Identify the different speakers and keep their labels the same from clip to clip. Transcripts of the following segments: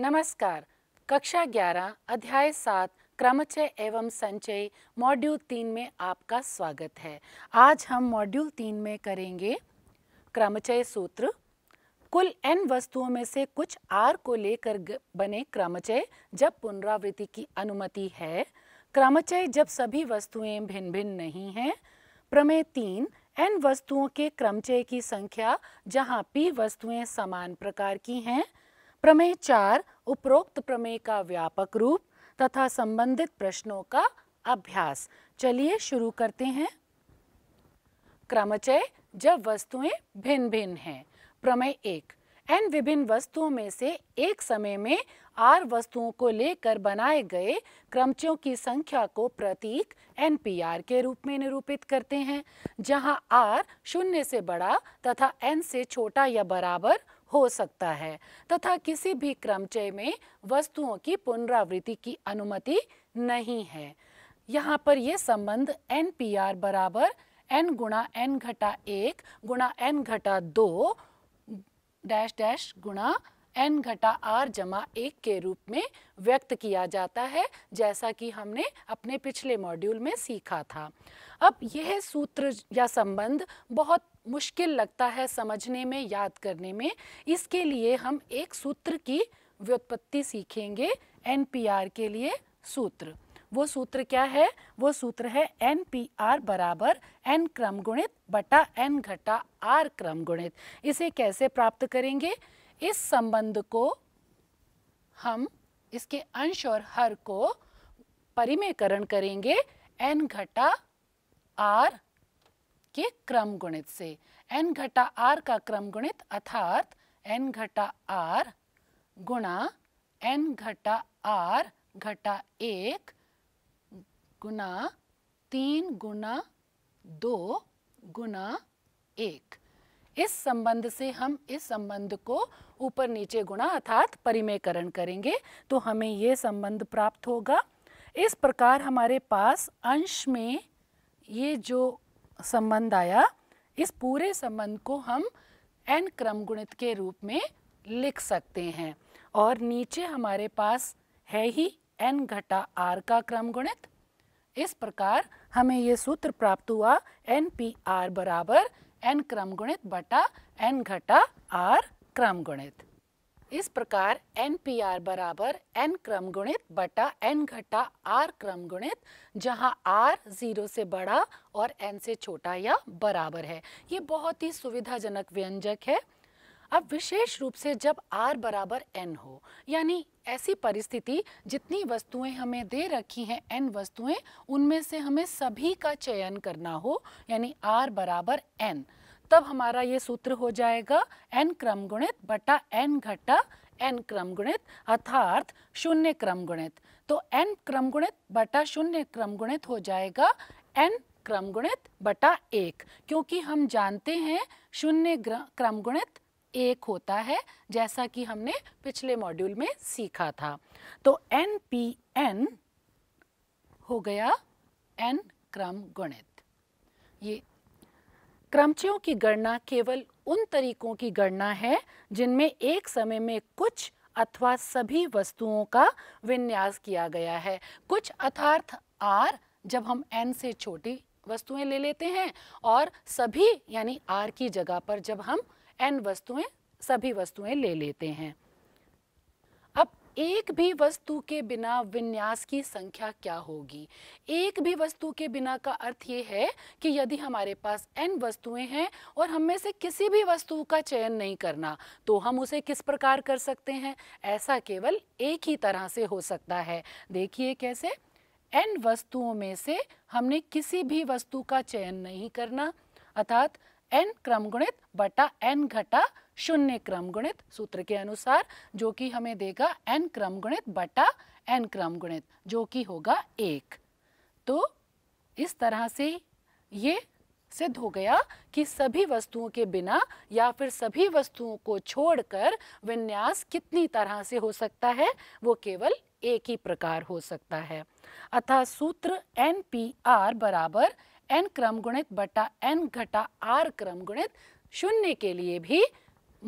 Speaker 1: नमस्कार कक्षा 11 अध्याय 7 क्रमचय एवं संचय मॉड्यूल 3 में आपका स्वागत है आज हम मॉड्यूल 3 में करेंगे क्रमचय सूत्र कुल एन वस्तुओं में से कुछ आर को लेकर बने क्रमचय जब पुनरावृत्ति की अनुमति है क्रमचय जब सभी वस्तुएं भिन्न भिन्न नहीं हैं प्रमेय तीन एन वस्तुओं के क्रमचय की संख्या जहां पी वस्तुएं समान प्रकार की हैं प्रमेय चार उपरोक्त प्रमेय का व्यापक रूप तथा संबंधित प्रश्नों का अभ्यास चलिए शुरू करते हैं क्रमचय जब वस्तुएं भिन्न भिन्न हैं प्रमेय एक एन विभिन्न वस्तुओं में से एक समय में आर वस्तुओं को लेकर बनाए गए क्रमचयों की संख्या को प्रतीक एन पी आर के रूप में निरूपित करते हैं जहां आर शून्य से बड़ा तथा एन से छोटा या बराबर हो सकता है तथा किसी भी क्रमचय में वस्तुओं की पुनरावृत्ति की अनुमति नहीं है यहाँ पर यह संबंध एन पी आर बराबर एन गुणा एन घटा एक गुणा एन घटा दो डैश डैश गुणा एन घटा आर जमा एक के रूप में व्यक्त किया जाता है जैसा कि हमने अपने पिछले मॉड्यूल में सीखा था अब यह सूत्र या संबंध बहुत मुश्किल लगता है समझने में याद करने में इसके लिए हम एक सूत्र की व्युत्पत्ति सीखेंगे एन के लिए सूत्र वो सूत्र क्या है वो सूत्र है एन पी आर बराबर एन क्रम गुणित बटा एन घटा आर क्रम गुणित इसे कैसे प्राप्त करेंगे इस संबंध को हम इसके अंश और हर को परिमेकरण करेंगे एन घटा आर के क्रम गुणित से एन घटा आर का क्रम गुणित अर्थात एन घटा आर गुणा एन घटा आर घटा एक गुना तीन गुना दो गुना एक इस संबंध से हम इस संबंध को ऊपर नीचे गुणा अर्थात परिमेयकरण करेंगे तो हमें ये संबंध प्राप्त होगा इस प्रकार हमारे पास अंश में ये जो संबंध आया इस पूरे संबंध को हम n क्रम गुणित के रूप में लिख सकते हैं और नीचे हमारे पास है ही n घटा r का क्रम गुणित इस प्रकार हमें ये सूत्र प्राप्त हुआ एन पी आर बराबर एन क्रम गुणित बटा एन घटा आर क्रम गुणित इस प्रकार एन पी आर बराबर एन क्रम गुणित बटा एन घटा आर क्रम गुणित जहाँ आर जीरो से बड़ा और एन से छोटा या बराबर है ये बहुत ही सुविधाजनक व्यंजक है अब विशेष रूप से जब R बराबर n हो यानी ऐसी परिस्थिति जितनी वस्तुएं हमें दे रखी हैं n वस्तुएं उनमें से हमें सभी का चयन करना हो यानी R बराबर n तब हमारा ये सूत्र हो जाएगा n क्रम गुणित बटा n घटा n क्रम गुणित अर्थात शून्य क्रम गुणित तो n क्रम गुणित बटा शून्य क्रम गुणित हो जाएगा n क्रम गुणित बटा एक क्योंकि हम जानते हैं शून्य क्रम गुणित एक होता है जैसा कि हमने पिछले मॉड्यूल में सीखा था तो एन पी एन हो गया एन क्रम गणित ये क्रमचियों की गणना केवल उन तरीकों की गणना है जिनमें एक समय में कुछ अथवा सभी वस्तुओं का विन्यास किया गया है कुछ अर्थार्थ आर जब हम एन से छोटी वस्तुएं ले लेते हैं और सभी यानी आर की जगह पर जब हम एन वस्तुएं सभी वस्तुएं ले लेते हैं अब एक भी वस्तु के बिना विन्यास की संख्या क्या होगी एक भी वस्तु के बिना का अर्थ ये है कि यदि हमारे पास एन वस्तुएं हैं और हम में से किसी भी वस्तु का चयन नहीं करना तो हम उसे किस प्रकार कर सकते हैं ऐसा केवल एक ही तरह से हो सकता है देखिए कैसे एन वस्तुओं में से हमने किसी भी वस्तु का चयन नहीं करना अर्थात एन क्रम गुणित बटा एन घटा शून्य क्रम गुणित सूत्र के अनुसार जो कि हमें देगा एन क्रम गुणित बटा एन क्रम गुणित जो कि होगा एक तो इस तरह से ये सिद्ध हो गया कि सभी वस्तुओं के बिना या फिर सभी वस्तुओं को छोड़कर विन्यास कितनी तरह से हो सकता है वो केवल एक ही प्रकार हो सकता है अतः सूत्र एन पी आर बराबर एन क्रम गुणित बटा एन घटा आर क्रम गुणित शून्य के लिए भी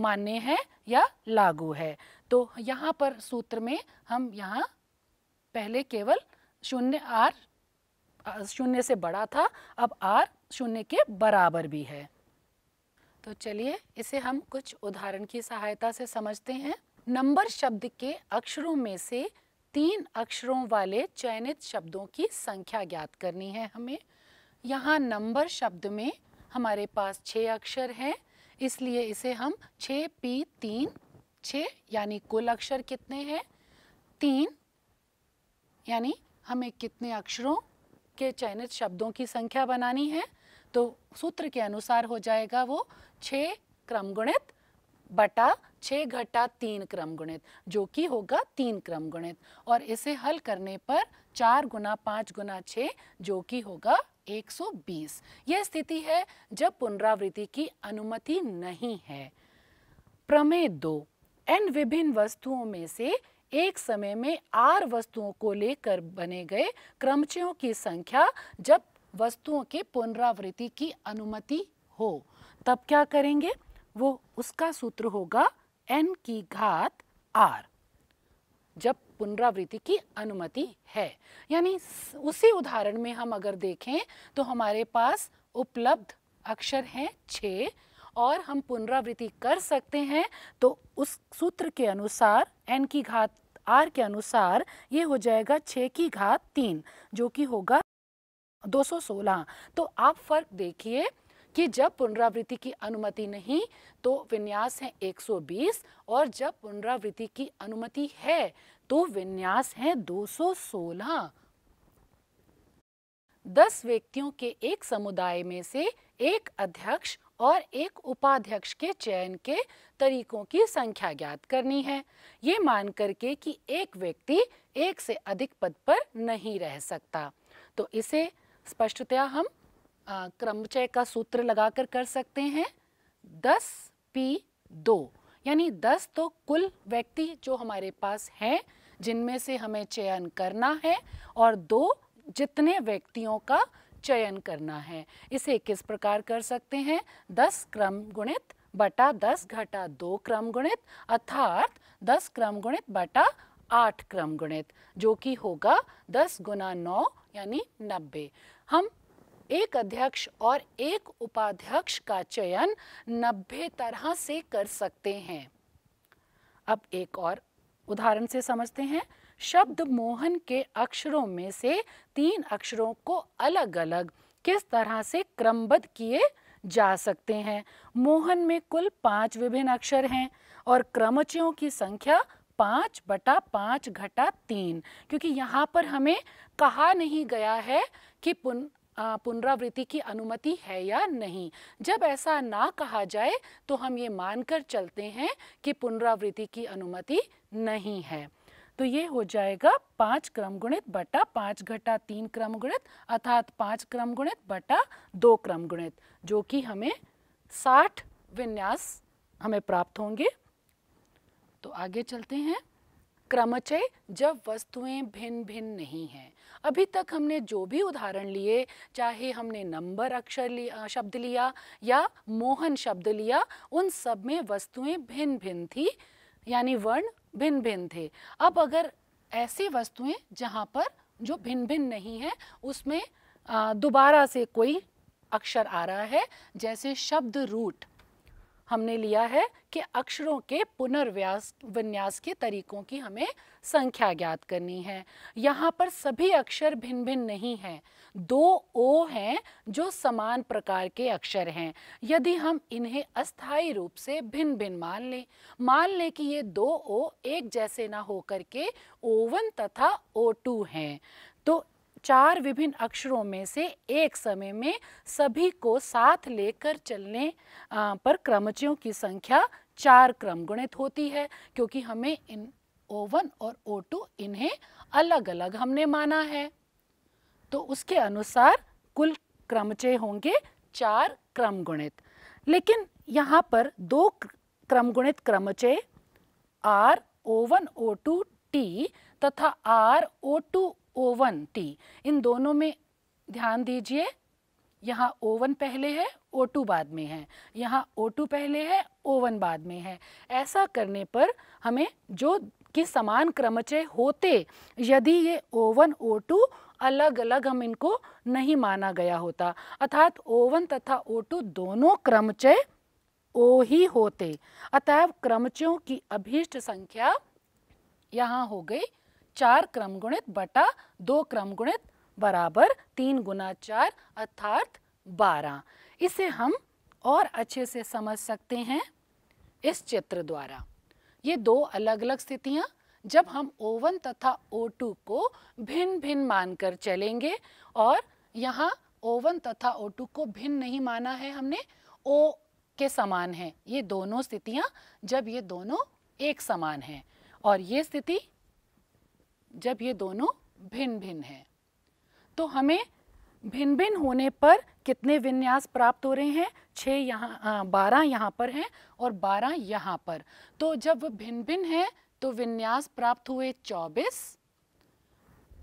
Speaker 1: मान्य है या लागू है तो यहाँ पर सूत्र में हम यहाँ पहले केवल शून्य आर शून्य से बड़ा था अब आर शून्य के बराबर भी है तो चलिए इसे हम कुछ उदाहरण की सहायता से समझते हैं नंबर शब्द के अक्षरों में से तीन अक्षरों वाले चयनित शब्दों की संख्या ज्ञात करनी है हमें यहाँ नंबर शब्द में हमारे पास छः अक्षर हैं इसलिए इसे हम छः पी तीन छ यानी कुल अक्षर कितने हैं तीन यानी हमें कितने अक्षरों के चयनित शब्दों की संख्या बनानी है तो सूत्र के अनुसार हो जाएगा वो छः क्रमगुणित बटा छः घटा तीन क्रमगुणित जो कि होगा तीन क्रमगुणित और इसे हल करने पर चार गुना पाँच गुना छः जो कि होगा 120 यह स्थिति है जब पुनरावृत्ति की अनुमति नहीं है प्रमेय दो एन विभिन्न वस्तुओं में से एक समय में आर वस्तुओं को लेकर बने गए क्रमचयों की संख्या जब वस्तुओं के पुनरावृत्ति की अनुमति हो तब क्या करेंगे वो उसका सूत्र होगा एन की घात आर जब पुनरावृत्ति की अनुमति है यानी उसी उदाहरण में हम अगर देखें तो हमारे पास उपलब्ध अक्षर हैं छ और हम पुनरावृत्ति कर सकते हैं तो उस सूत्र के अनुसार n की घात r के अनुसार ये हो जाएगा छ की घात तीन जो कि होगा 216 तो आप फर्क देखिए कि जब पुनरावृत्ति की अनुमति नहीं तो विन्यास है 120 और जब पुनरावृत्ति की अनुमति है तो विन्यास है 216 दस व्यक्तियों के एक समुदाय में से एक अध्यक्ष और एक उपाध्यक्ष के चयन के तरीकों की संख्या ज्ञात करनी है ये मान करके कि एक व्यक्ति एक से अधिक पद पर नहीं रह सकता तो इसे स्पष्टतया हम क्रमचय का सूत्र लगाकर कर सकते हैं दस पी दो यानी दस तो कुल व्यक्ति जो हमारे पास हैं जिनमें से हमें चयन करना है और दो जितने व्यक्तियों का चयन करना है इसे किस प्रकार कर सकते हैं दस क्रम गुणित बटा दस घटा दो क्रम गुणित अर्थात दस क्रम गुणित बटा आठ क्रम गुणित जो कि होगा दस गुना नौ यानी नब्बे हम एक अध्यक्ष और एक उपाध्यक्ष का चयन नब्बे तरह से कर सकते हैं अब एक और उदाहरण से समझते हैं शब्द मोहन के अक्षरों में से तीन अक्षरों को अलग अलग किस तरह से क्रमबद्ध किए जा सकते हैं मोहन में कुल पांच विभिन्न अक्षर हैं और क्रमचियों की संख्या पाँच बटा पाँच घटा तीन क्योंकि यहाँ पर हमें कहा नहीं गया है कि पुन पुनरावृत्ति की अनुमति है या नहीं जब ऐसा ना कहा जाए तो हम ये मानकर चलते हैं कि पुनरावृत्ति की अनुमति नहीं है तो ये हो जाएगा पाँच क्रम गुणित बटा पाँच घटा तीन क्रम गुणित अर्थात पाँच क्रम गुणित बटा दो क्रम गुणित जो कि हमें साठ विन्यास हमें प्राप्त होंगे तो आगे चलते हैं क्रमचय जब वस्तुएं भिन्न भिन्न नहीं हैं अभी तक हमने जो भी उदाहरण लिए चाहे हमने नंबर अक्षर लिया शब्द लिया या मोहन शब्द लिया उन सब में वस्तुएं भिन्न भिन्न थी यानी वर्ण भिन्न भिन्न थे अब अगर ऐसी वस्तुएं जहाँ पर जो भिन्न भिन्न नहीं है उसमें दोबारा से कोई अक्षर आ रहा है जैसे शब्द रूट हमने लिया है कि अक्षरों के पुनर्व्यास विन्यास के तरीकों की हमें संख्या ज्ञात करनी है यहाँ पर सभी अक्षर भिन्न भिन्न नहीं हैं दो ओ हैं जो समान प्रकार के अक्षर हैं यदि हम इन्हें अस्थाई रूप से भिन्न भिन्न मान लें मान लें कि ये दो ओ एक जैसे ना होकर के ओ वन तथा ओ टू हैं तो चार विभिन्न अक्षरों में से एक समय में सभी को साथ लेकर चलने पर क्रमचियों की संख्या चार क्रम गुणित होती है क्योंकि हमें इन वन और टू इन्हें अलग अलग हमने माना है तो उसके अनुसार कुल क्रमचय होंगे चार क्रम गुणित लेकिन यहाँ पर दो क्रम गुणित क्रमचय R O one O two T तथा R O two O one T इन दोनों में ध्यान दीजिए यहाँ ओवन पहले है ओ टू बाद में है यहाँ ओ टू पहले है ओवन बाद में है ऐसा करने पर हमें जो कि समान क्रमचय होते यदि ये ओवन ओ टू अलग अलग हम इनको नहीं माना गया होता अर्थात ओवन तथा ओ टू दोनों क्रमचय ओ ही होते अतः क्रमचयों की अभीष्ट संख्या यहाँ हो गई चार क्रम गुणित बटा दो क्रम गुणित बराबर तीन गुना चार अर्थात बारह इसे हम और अच्छे से समझ सकते हैं इस चित्र द्वारा ये दो अलग अलग स्थितियाँ जब हम O1 तथा O2 को भिन्न भिन्न मानकर चलेंगे और यहाँ O1 तथा O2 को भिन्न नहीं माना है हमने O के समान है ये दोनों स्थितियाँ जब ये दोनों एक समान हैं और ये स्थिति जब ये दोनों भिन्न भिन्न हैं तो हमें भिन्न भिन्न होने पर कितने विन्यास प्राप्त हो रहे हैं छः यहाँ बारह यहाँ पर हैं और बारह यहाँ पर तो जब भिन्न भिन्न हैं तो विन्यास प्राप्त हुए चौबीस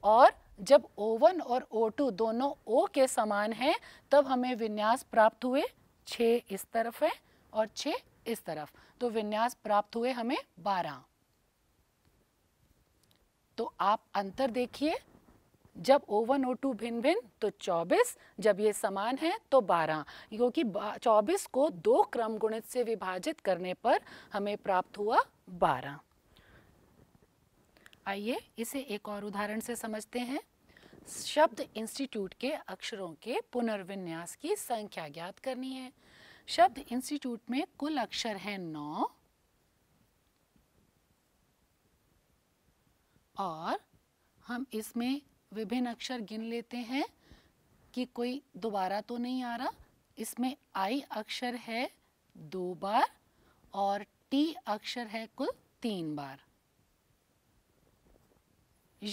Speaker 1: और जब O1 और O2 दोनों O के समान हैं तब हमें विन्यास प्राप्त हुए छः इस तरफ है और छः इस तरफ तो विन्यास प्राप्त हुए हमें बारह तो आप अंतर देखिए जब O1 O2 भिन्न भिन्न तो 24 जब ये समान है तो 12 क्योंकि 24 को दो क्रम गुणित से विभाजित करने पर हमें प्राप्त हुआ 12 आइए इसे एक और उदाहरण से समझते हैं शब्द इंस्टीट्यूट के अक्षरों के पुनर्विन्यास की संख्या ज्ञात करनी है शब्द इंस्टीट्यूट में कुल अक्षर है नौ और हम इसमें विभिन्न अक्षर गिन लेते हैं कि कोई दोबारा तो नहीं आ रहा इसमें आई अक्षर है दो बार और टी अक्षर है कुल तीन बार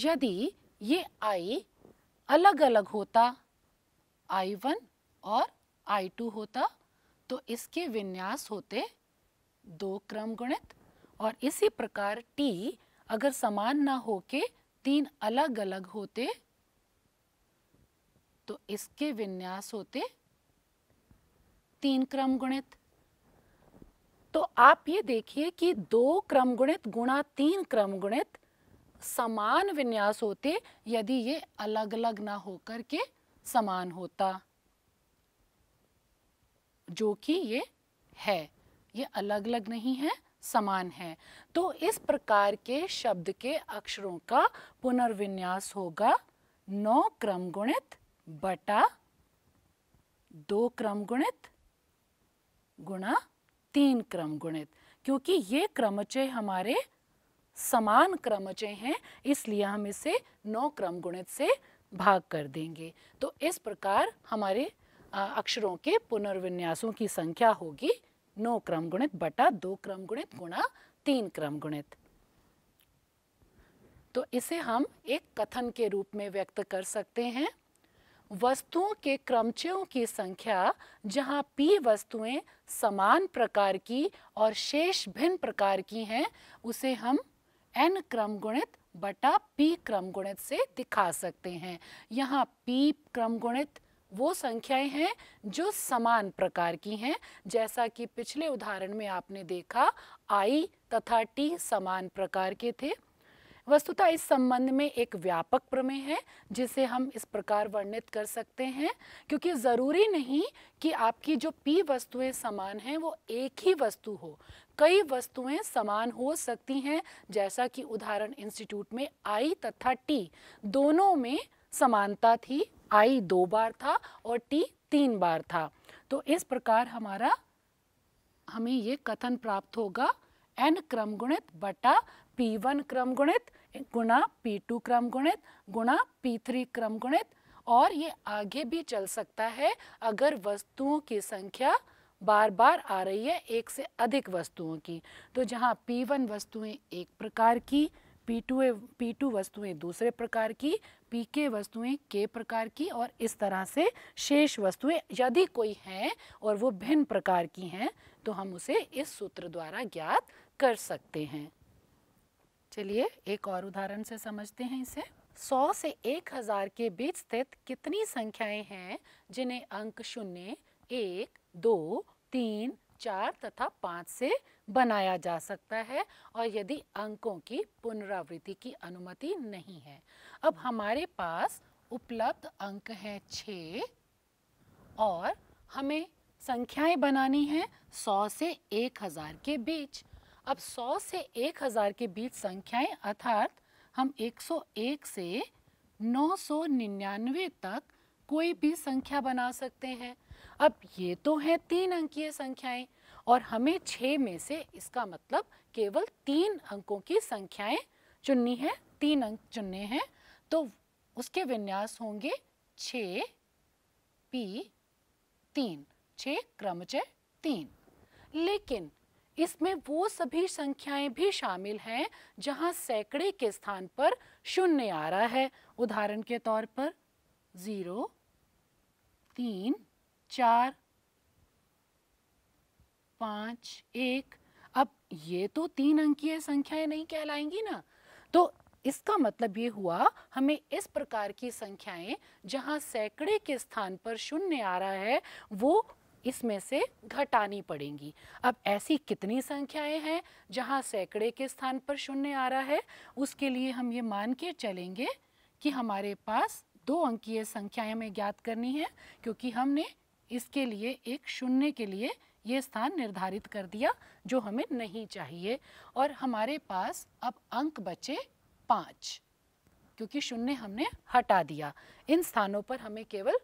Speaker 1: यदि ये आई अलग अलग होता आई वन और आई टू होता तो इसके विन्यास होते दो क्रम गुणित और इसी प्रकार टी अगर समान ना होके तीन अलग अलग होते तो इसके विन्यास होते तीन क्रम गुणित तो आप ये देखिए कि दो क्रम गुणित गुणा तीन क्रम गुणित समान विन्यास होते यदि ये अलग अलग ना होकर के समान होता जो कि ये है ये अलग अलग नहीं है समान है तो इस प्रकार के शब्द के अक्षरों का पुनर्विन्यास होगा नौ क्रम गुणित बटा दो क्रम गुणित गुणा तीन क्रम गुणित क्योंकि ये क्रमचय हमारे समान क्रमचय हैं इसलिए हम इसे नौ क्रम गुणित से भाग कर देंगे तो इस प्रकार हमारे अक्षरों के पुनर्विन्यासों की संख्या होगी नौ क्रम गुणित बटा दो क्रम गुणित गुणा तीन क्रम गुणित तो इसे हम एक कथन के रूप में व्यक्त कर सकते हैं वस्तुओं के क्रमचयों की संख्या जहाँ p वस्तुएं समान प्रकार की और शेष भिन्न प्रकार की हैं उसे हम n क्रम गुणित बटा p क्रम गुणित से दिखा सकते हैं यहाँ p क्रम गुणित वो संख्याएं हैं जो समान प्रकार की हैं जैसा कि पिछले उदाहरण में आपने देखा आई तथा टी समान प्रकार के थे वस्तुतः इस संबंध में एक व्यापक प्रमेय है जिसे हम इस प्रकार वर्णित कर सकते हैं क्योंकि ज़रूरी नहीं कि आपकी जो पी वस्तुएं समान हैं वो एक ही वस्तु हो कई वस्तुएं समान हो सकती हैं जैसा कि उदाहरण इंस्टीट्यूट में आई तथा टी दोनों में समानता थी आई दो बार था और टी तीन बार था तो इस प्रकार हमारा हमें ये कथन प्राप्त होगा एन क्रम गुणित बटा पी वन क्रम गुणित गुणा पी टू क्रम गुणित गुणा पी थ्री क्रम गुणित और ये आगे भी चल सकता है अगर वस्तुओं की संख्या बार बार आ रही है एक से अधिक वस्तुओं की तो जहाँ P1 वस्तुएं एक प्रकार की पी टू पी टू वस्तुएँ दूसरे प्रकार की पी के वस्तुएँ के प्रकार की और इस तरह से शेष वस्तुएँ यदि कोई हैं और वो भिन्न प्रकार की हैं तो हम उसे इस सूत्र द्वारा ज्ञात कर सकते हैं चलिए एक और उदाहरण से समझते हैं इसे सौ से एक हजार के बीच स्थित कितनी संख्याएं हैं जिन्हें अंक शून्य एक दो तीन चार तथा पाँच से बनाया जा सकता है और यदि अंकों की पुनरावृत्ति की अनुमति नहीं है अब हमारे पास उपलब्ध अंक हैं छ और हमें संख्याएं बनानी हैं सौ से एक हज़ार के बीच अब सौ से एक हज़ार के बीच संख्याएं अर्थात हम एक सौ एक से नौ सौ निन्यानवे तक कोई भी संख्या बना सकते हैं अब ये तो हैं तीन अंकीय संख्याएं और हमें छः में से इसका मतलब केवल तीन अंकों की संख्याएं चुननी है तीन अंक चुनने हैं तो उसके विन्यास होंगे छ पी तीन छ क्रमचय तीन लेकिन इसमें वो सभी संख्याएं भी शामिल हैं जहां सैकड़े के स्थान पर शून्य आ रहा है उदाहरण के तौर पर ज़ीरो तीन चार पांच एक अब ये तो तीन अंकीय संख्याएं नहीं कहलाएंगी ना तो इसका मतलब ये हुआ हमें इस प्रकार की संख्याएं जहां सैकड़े के स्थान पर शून्य आ रहा है वो इसमें से घटानी पड़ेंगी अब ऐसी कितनी संख्याएं हैं जहां सैकड़े के स्थान पर शून्य आ रहा है उसके लिए हम ये मान के चलेंगे कि हमारे पास दो अंकीय संख्याएं हमें ज्ञात करनी है क्योंकि हमने इसके लिए एक शून्य के लिए ये स्थान निर्धारित कर दिया जो हमें नहीं चाहिए और हमारे पास अब अंक बचे पाँच क्योंकि शून्य हमने हटा दिया इन स्थानों पर हमें केवल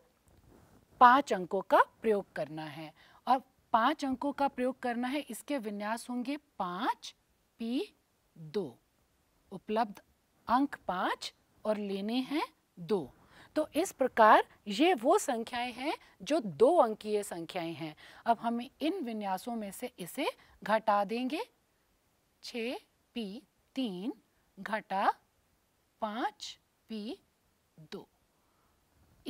Speaker 1: पाँच अंकों का प्रयोग करना है और पाँच अंकों का प्रयोग करना है इसके विन्यास होंगे पाँच पी दो उपलब्ध अंक पाँच और लेने हैं दो तो इस प्रकार ये वो संख्याएं हैं जो दो अंकीय संख्याएं हैं अब हम इन विन्यासों में से इसे घटा देंगे छ पी तीन घटा पाँच पी दो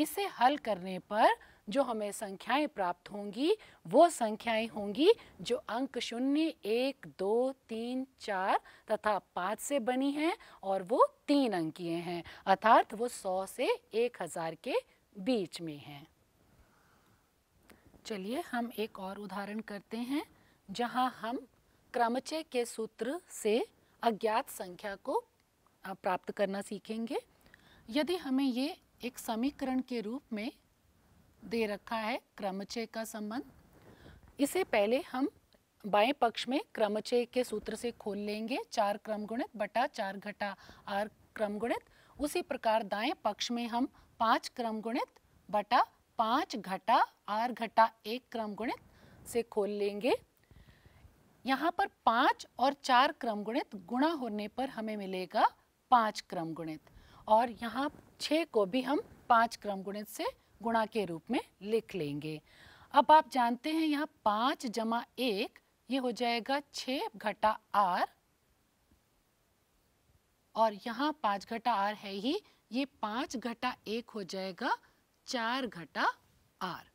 Speaker 1: इसे हल करने पर जो हमें संख्याएं प्राप्त होंगी वो संख्याएं होंगी जो अंक शून्य एक दो तीन चार तथा पाँच से बनी हैं और वो तीन अंकीय हैं अर्थात वो सौ से एक हज़ार के बीच में हैं चलिए हम एक और उदाहरण करते हैं जहाँ हम क्रमचय के सूत्र से अज्ञात संख्या को प्राप्त करना सीखेंगे यदि हमें ये एक समीकरण के रूप में दे रखा है क्रमचय का संबंध इसे पहले हम बाएं पक्ष में क्रमचय के सूत्र से खोल लेंगे चार क्रम गुणित बटा चार घटा आर क्रम गुणित उसी प्रकार दाएं पक्ष में हम पाँच क्रम गुणित बटा पाँच घटा आर घटा एक क्रम गुणित से खोल लेंगे यहाँ पर पाँच और चार क्रम गुणित गुणा होने पर हमें मिलेगा पाँच क्रम गुणित और यहाँ छः को भी हम पाँच क्रम गुणित से गुणा के रूप में लिख लेंगे अब आप जानते हैं यहाँ पाँच जमा एक ये हो जाएगा छ घटा आर और यहाँ पाँच घटा आर है ही ये पाँच घटा एक हो जाएगा चार घटा आर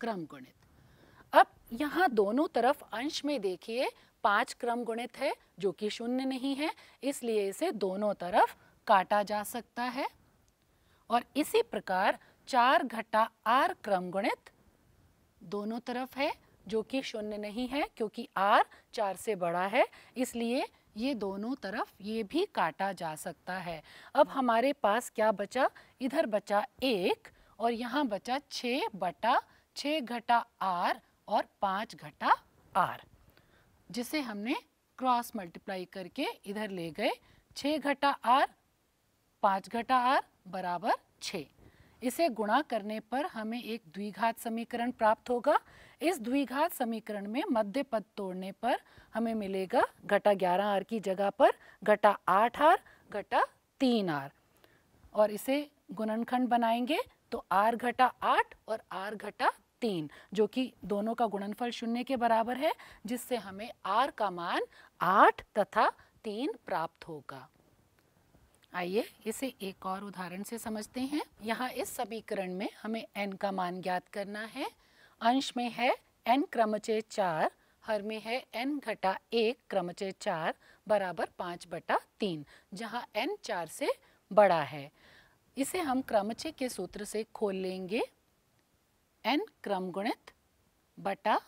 Speaker 1: क्रम गुणित अब यहाँ दोनों तरफ अंश में देखिए पाँच क्रम गुणित है जो कि शून्य नहीं है इसलिए इसे दोनों तरफ काटा जा सकता है और इसी प्रकार चार घटा आर क्रम गुणित दोनों तरफ है जो कि शून्य नहीं है क्योंकि आर चार से बड़ा है इसलिए ये दोनों तरफ ये भी काटा जा सकता है अब हमारे पास क्या बचा इधर बचा एक और यहाँ बचा छ बटा छ घटा आर और पाँच घटा आर जिसे हमने क्रॉस मल्टीप्लाई करके इधर ले गए छ घटा आर पाँच घटा आर बराबर छः इसे गुणा करने पर हमें एक द्विघात समीकरण प्राप्त होगा इस द्विघात समीकरण में मध्य पद तोड़ने पर हमें मिलेगा घटा ग्यारह आर की जगह पर घटा आठ आर घटा तीन आर और इसे गुणनखंड बनाएंगे तो आर घटा आठ और आर घटा तीन जो कि दोनों का गुणनफल शून्य के बराबर है जिससे हमें आर का मान आठ तथा तीन प्राप्त होगा आइए इसे एक और उदाहरण से समझते हैं यहाँ इस समीकरण में हमें एन का मान ज्ञात करना है अंश में है एन क्रमचे चार हर में है एन घटा एक क्रमचे चार बराबर पाँच बटा तीन जहाँ एन चार से बड़ा है इसे हम क्रमचे के सूत्र से खोल लेंगे एन क्रम गुणित बटा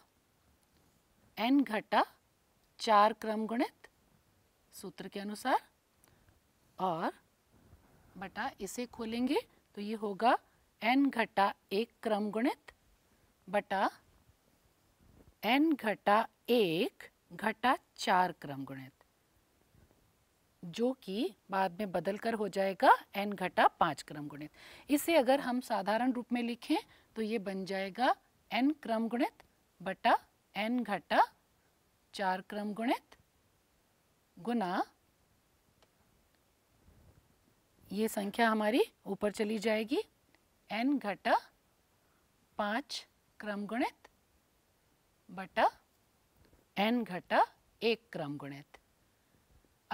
Speaker 1: एन घटा चार क्रम गुणित सूत्र के अनुसार और बटा इसे खोलेंगे तो ये होगा एन घटा एक क्रम गुणित बटा एन घटा एक घटा चार क्रम गुणित जो कि बाद में बदल कर हो जाएगा एन घटा पाँच क्रम गुणित इसे अगर हम साधारण रूप में लिखें तो ये बन जाएगा एन क्रम गुणित बटा एन घटा चार क्रम गुणित गुना ये संख्या हमारी ऊपर चली जाएगी एन घटा पाँच क्रम गुणित बटा एन घटा एक क्रम गुणित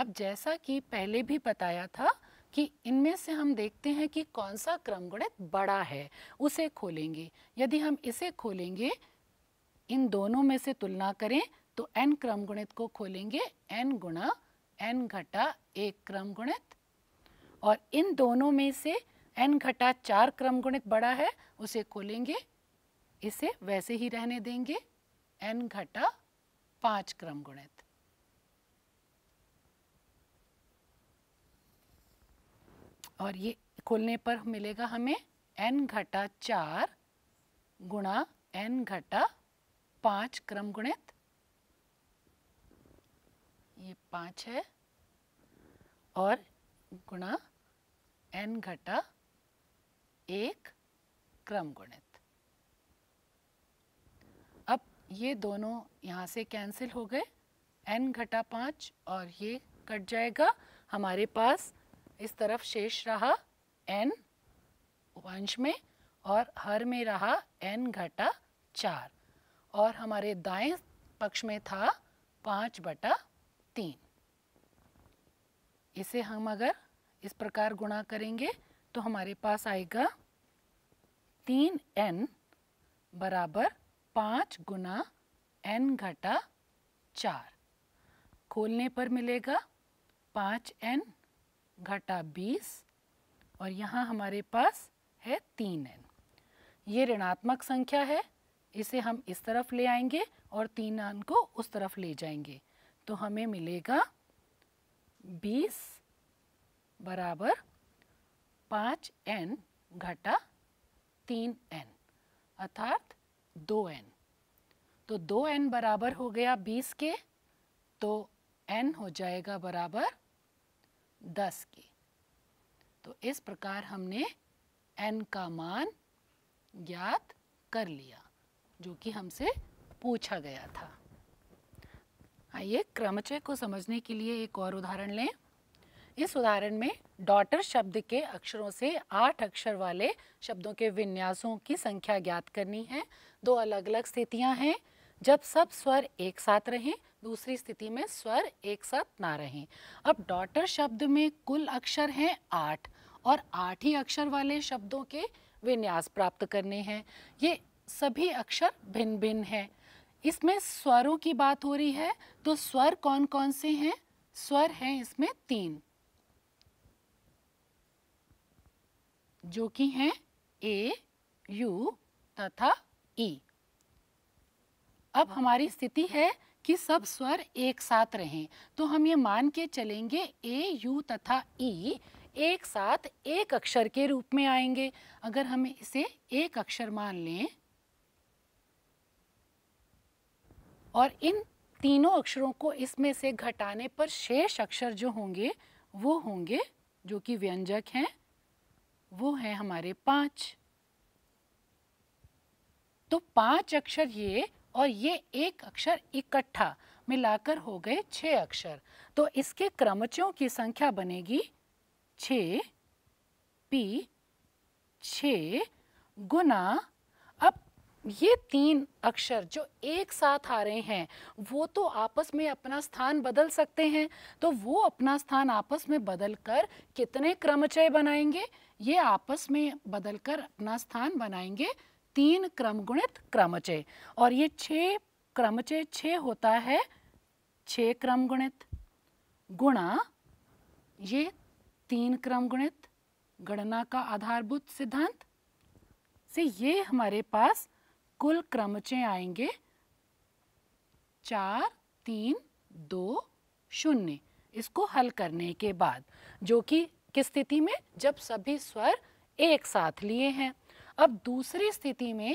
Speaker 1: अब जैसा कि पहले भी बताया था कि इनमें से हम देखते हैं कि कौन सा क्रम गुणित बड़ा है उसे खोलेंगे यदि हम इसे खोलेंगे इन दोनों में से तुलना करें तो n क्रम गुणित को खोलेंगे n गुणा एन घटा एक क्रम गुणित और इन दोनों में से n घटा चार क्रम गुणित बड़ा है उसे खोलेंगे इसे वैसे ही रहने देंगे n घटा पांच क्रम गुणित और ये खोलने पर मिलेगा हमें n घटा चार गुणा एन घटा पांच क्रम गुणित ये पांच है और गुणा एन घटा एक क्रम गुणित अब ये दोनों यहाँ से कैंसिल हो गए एन घटा पाँच और ये कट जाएगा हमारे पास इस तरफ शेष रहा एन वंश में और हर में रहा एन घटा चार और हमारे दाएं पक्ष में था पाँच बटा तीन इसे हम अगर इस प्रकार गुणा करेंगे तो हमारे पास आएगा तीन एन बराबर पाँच गुना एन घटा चार खोलने पर मिलेगा पाँच एन घटा बीस और यहाँ हमारे पास है तीन एन ये ऋणात्मक संख्या है इसे हम इस तरफ ले आएंगे और तीन एन को उस तरफ ले जाएंगे तो हमें मिलेगा बीस बराबर पाँच एन घटा तीन एन अर्थात दो एन तो दो एन बराबर हो गया बीस के तो एन हो जाएगा बराबर दस के तो इस प्रकार हमने एन का मान ज्ञात कर लिया जो कि हमसे पूछा गया था आइए क्रमचय को समझने के लिए एक और उदाहरण लें इस उदाहरण में डॉटर शब्द के अक्षरों से आठ अक्षर वाले शब्दों के विन्यासों की संख्या ज्ञात करनी है दो अलग अलग स्थितियां हैं जब सब स्वर एक साथ रहें दूसरी स्थिति में स्वर एक साथ ना रहें अब डॉटर शब्द में कुल अक्षर हैं आठ और आठ ही अक्षर वाले शब्दों के विन्यास प्राप्त करने हैं ये सभी अक्षर भिन्न भिन्न हैं इसमें स्वरों की बात हो रही है तो स्वर कौन कौन से हैं स्वर हैं इसमें तीन जो कि हैं ए यू तथा ई अब हमारी स्थिति है कि सब स्वर एक साथ रहें तो हम ये मान के चलेंगे ए यू तथा ई एक साथ एक अक्षर के रूप में आएंगे अगर हम इसे एक अक्षर मान लें और इन तीनों अक्षरों को इसमें से घटाने पर शेष अक्षर जो होंगे वो होंगे जो कि व्यंजक हैं वो हैं हमारे पांच तो पांच अक्षर ये और ये एक अक्षर इकट्ठा मिलाकर हो गए छ अक्षर तो इसके क्रमचों की संख्या बनेगी छ पी छ गुना ये तीन अक्षर जो एक साथ आ रहे हैं वो तो आपस में अपना स्थान बदल सकते हैं तो वो अपना स्थान आपस में बदल कर कितने क्रमचय बनाएंगे ये आपस में बदल कर अपना स्थान बनाएंगे तीन क्रमगुणित क्रमचय और ये छे क्रमचय छे होता है क्रम क्रमगुणित गुणा ये तीन क्रमगुणित गणना का आधारभूत सिद्धांत से ये हमारे पास कुल क्रमचे आएंगे चार तीन दो शून्य इसको हल करने के बाद जो कि किस स्थिति में जब सभी स्वर एक साथ लिए हैं अब दूसरी स्थिति में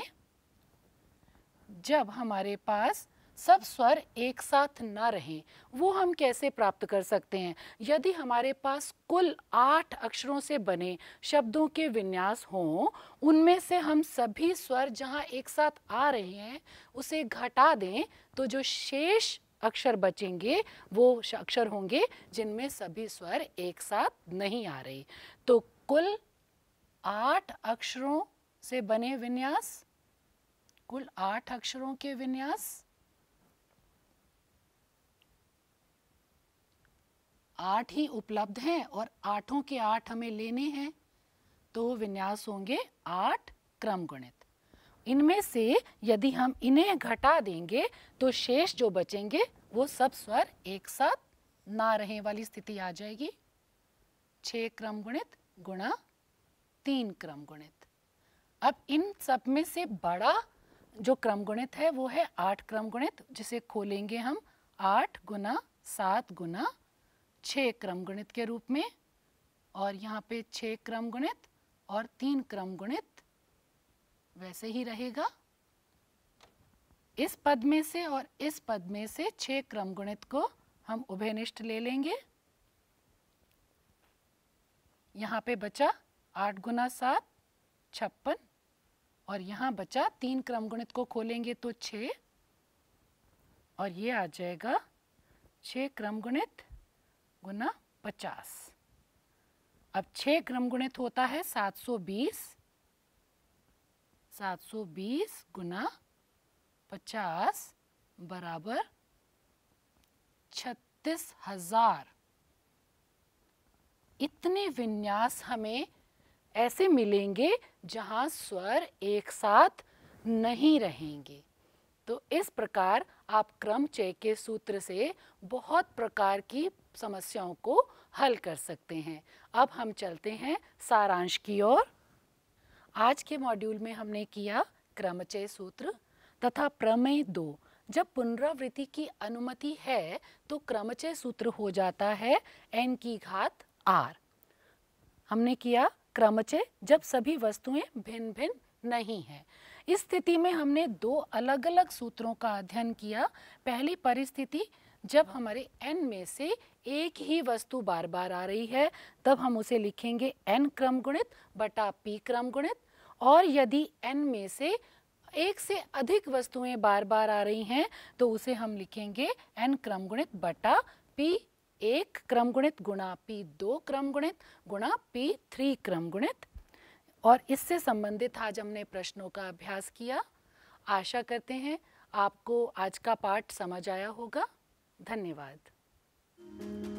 Speaker 1: जब हमारे पास सब स्वर एक साथ ना रहें वो हम कैसे प्राप्त कर सकते हैं यदि हमारे पास कुल आठ अक्षरों से बने शब्दों के विन्यास हों उनमें से हम सभी स्वर जहां एक साथ आ रहे हैं उसे घटा दें तो जो शेष अक्षर बचेंगे वो अक्षर होंगे जिनमें सभी स्वर एक साथ नहीं आ रहे तो कुल आठ अक्षरों से बने विन्यास कुल आठ अक्षरों के विन्यास आठ ही उपलब्ध हैं और आठों के आठ हमें लेने हैं तो विन्यास होंगे आठ क्रम गुणित इनमें से यदि हम इन्हें घटा देंगे तो शेष जो बचेंगे वो सब स्वर एक साथ ना रहे वाली स्थिति आ जाएगी छः क्रम गुणित गुणा तीन क्रम गुणित अब इन सब में से बड़ा जो क्रम गुणित है वो है आठ क्रम गुणित जिसे खोलेंगे हम आठ गुना सात गुना छः क्रम गणित के रूप में और यहाँ पे छः क्रम गणित और तीन क्रम गणित वैसे ही रहेगा इस पद में से और इस पद में से छः क्रम गणित को हम उभयनिष्ठ ले लेंगे यहाँ पे बचा आठ गुना सात छप्पन और यहाँ बचा तीन क्रम गणित को खोलेंगे तो छ और ये आ जाएगा छ क्रम गणित गुना पचास अब छः क्रम गुणित होता है सात सौ बीस सात सौ बीस गुना पचास बराबर छत्तीस हजार इतने विन्यास हमें ऐसे मिलेंगे जहां स्वर एक साथ नहीं रहेंगे तो इस प्रकार आप क्रम चय के सूत्र से बहुत प्रकार की समस्याओं को हल कर सकते हैं अब हम चलते हैं सारांश की ओर आज के मॉड्यूल में हमने किया क्रमचय सूत्र तथा प्रमेय दो जब पुनरावृत्ति की अनुमति है तो क्रमचय सूत्र हो जाता है एन की घात आर हमने किया क्रमचय जब सभी वस्तुएं भिन्न भिन्न नहीं हैं इस स्थिति में हमने दो अलग अलग सूत्रों का अध्ययन किया पहली परिस्थिति जब हमारे n में से एक ही वस्तु बार बार आ रही है तब हम उसे लिखेंगे n क्रम गुणित बटा p क्रम गुणित और यदि n में से एक से अधिक वस्तुएं बार बार आ रही हैं तो उसे हम लिखेंगे n क्रम गुणित बटा p एक क्रम गुणित गुणा पी दो क्रम गुणित गुणा पी थ्री क्रम गुणित और इससे संबंधित आज हमने प्रश्नों का अभ्यास किया आशा करते हैं आपको आज का पाठ समझ आया होगा धन्यवाद